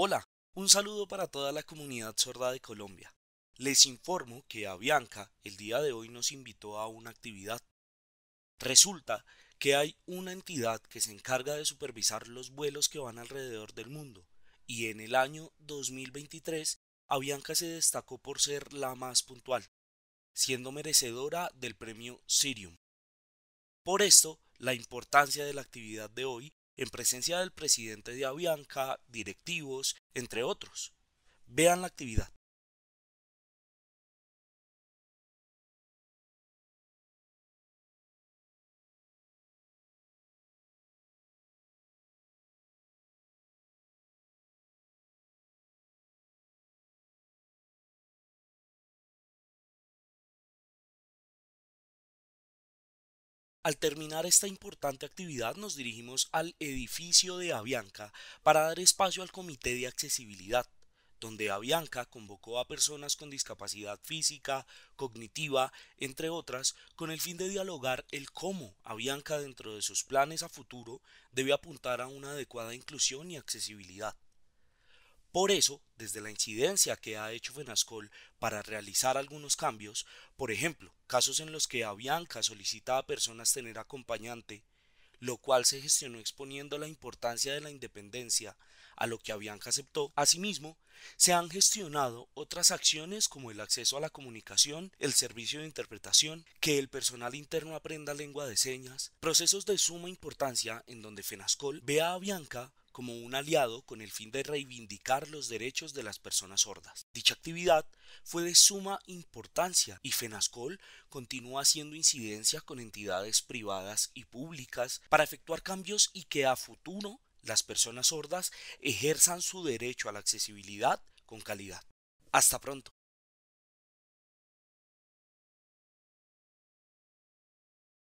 Hola, un saludo para toda la comunidad sorda de Colombia. Les informo que Avianca el día de hoy nos invitó a una actividad. Resulta que hay una entidad que se encarga de supervisar los vuelos que van alrededor del mundo, y en el año 2023 Avianca se destacó por ser la más puntual, siendo merecedora del premio Sirium. Por esto, la importancia de la actividad de hoy en presencia del presidente de Avianca, directivos, entre otros. Vean la actividad. Al terminar esta importante actividad nos dirigimos al edificio de Avianca para dar espacio al Comité de Accesibilidad, donde Avianca convocó a personas con discapacidad física, cognitiva, entre otras, con el fin de dialogar el cómo Avianca dentro de sus planes a futuro debe apuntar a una adecuada inclusión y accesibilidad. Por eso, desde la incidencia que ha hecho FENASCOL para realizar algunos cambios, por ejemplo, casos en los que Avianca solicitaba a personas tener acompañante, lo cual se gestionó exponiendo la importancia de la independencia, a lo que Avianca aceptó. Asimismo, se han gestionado otras acciones como el acceso a la comunicación, el servicio de interpretación, que el personal interno aprenda lengua de señas, procesos de suma importancia en donde FENASCOL ve a Avianca como un aliado con el fin de reivindicar los derechos de las personas sordas. Dicha actividad fue de suma importancia y FENASCOL continúa haciendo incidencia con entidades privadas y públicas para efectuar cambios y que a futuro las personas sordas ejerzan su derecho a la accesibilidad con calidad. Hasta pronto.